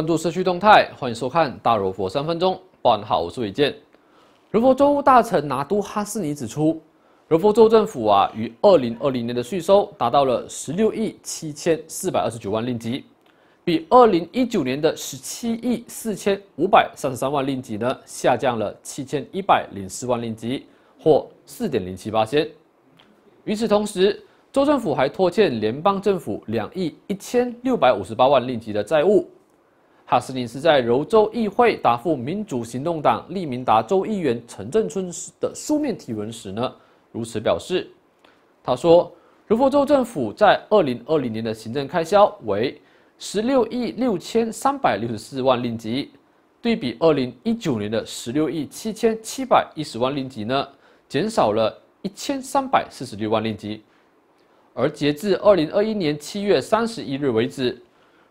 关注社区动态，欢迎收看《大柔佛三分钟》。办好，我是伟健。柔佛州大臣拿督哈斯尼指出，柔佛州政府啊，于二零二零年的税收达到了十六亿七千四百二十九万令吉，比二零一九年的十七亿四千五百三十三万令吉呢，下降了七千一百零四万令吉，或四点零七八千。与此同时，州政府还拖欠联邦政府两亿一千六百五十八万令吉的债务。哈斯林是在柔州议会答复民主行动党利明达州议员陈振春的书面提问时呢，如此表示。他说，柔佛州政府在二零二零年的行政开销为十六亿六千三百六十四万令吉，对比二零一九年的十六亿七千七百一十万令吉呢，减少了一千三百四十六万令吉。而截至二零二一年七月三十一日为止。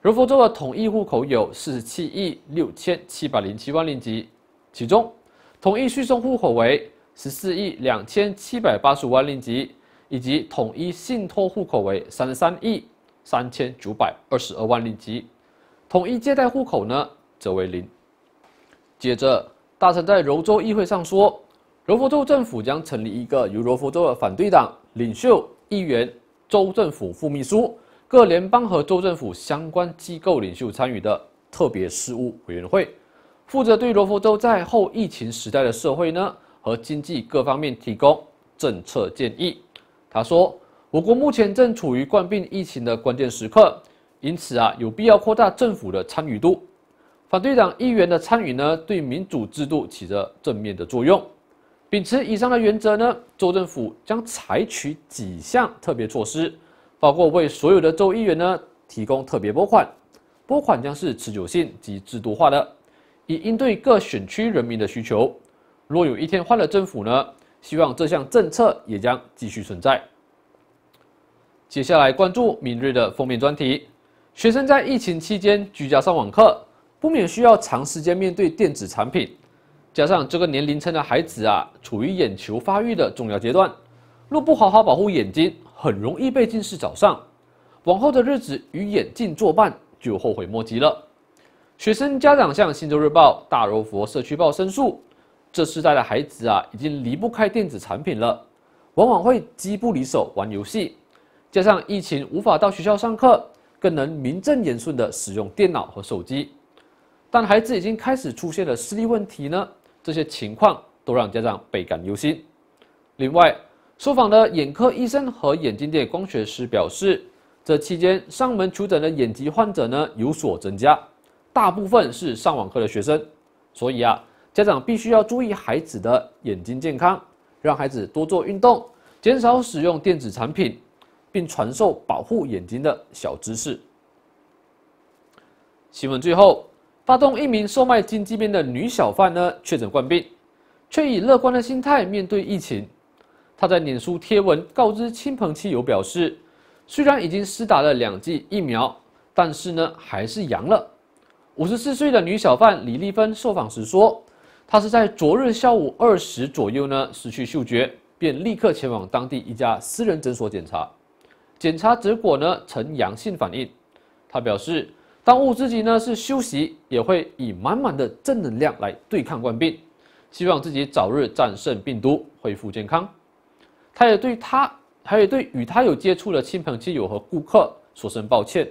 柔佛州的统一户口有四十七亿六千七百零七万令吉，其中统一续送户口为十四亿两千七百八十五万令吉，以及统一信托户口为三十三亿三千九百二十二万令吉，统一借贷户口呢则为零。接着，大臣在柔州议会上说，柔佛州政府将成立一个由柔佛州的反对党领袖、议员、州政府副秘书长。各联邦和州政府相关机构领袖参与的特别事务委员会，负责对罗浮州在后疫情时代的社会呢和经济各方面提供政策建议。他说：“我国目前正处于冠病疫情的关键时刻，因此啊有必要扩大政府的参与度。反对党议员的参与呢对民主制度起着正面的作用，秉持以上的原则呢州政府将采取几项特别措施。”包括为所有的州议员呢提供特别拨款，拨款将是持久性及制度化的，以应对各选区人民的需求。若有一天换了政府呢，希望这项政策也将继续存在。接下来关注明日的封面专题：学生在疫情期间居家上网课，不免需要长时间面对电子产品，加上这个年龄层的孩子啊处于眼球发育的重要阶段，若不好好保护眼睛。很容易被近视找上，往后的日子与眼镜作伴，就后悔莫及了。学生家长向《新洲日报》、大柔佛社区报申诉：“这时代的孩子啊，已经离不开电子产品了，往往会机不离手玩游戏。加上疫情无法到学校上课，更能名正言顺的使用电脑和手机。但孩子已经开始出现了视力问题呢，这些情况都让家长倍感忧心。另外，受访的眼科医生和眼镜店光学师表示，这期间上门求诊的眼疾患者呢有所增加，大部分是上网课的学生，所以啊，家长必须要注意孩子的眼睛健康，让孩子多做运动，减少使用电子产品，并传授保护眼睛的小知识。新闻最后，发动一名售卖金鸡鞭的女小贩呢确诊患病，却以乐观的心态面对疫情。他在脸书贴文告知亲朋戚友表示，虽然已经施打了两剂疫苗，但是呢还是阳了。五十四岁的女小贩李丽芬受访时说，她是在昨日下午二时左右呢失去嗅觉，便立刻前往当地一家私人诊所检查，检查结果呢呈阳性反应。她表示，当务之急呢是休息，也会以满满的正能量来对抗冠病，希望自己早日战胜病毒，恢复健康。他也对他，还也对与他有接触的亲朋、亲友和顾客说声抱歉，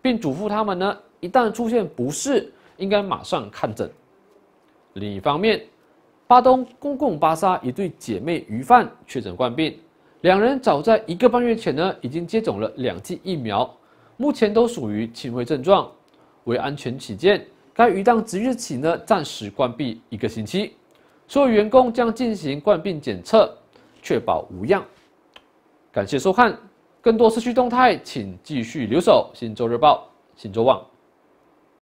并嘱咐他们呢，一旦出现不适，应该马上看诊。另一方面，巴东公共巴萨一对姐妹鱼贩确诊患病，两人早在一个半月前呢，已经接种了两剂疫苗，目前都属于轻微症状。为安全起见，该鱼档即日起呢，暂时关闭一个星期，所有员工将进行冠病检测。确保无恙。感谢收看，更多时区动态，请继续留守《新周日报》，新周旺。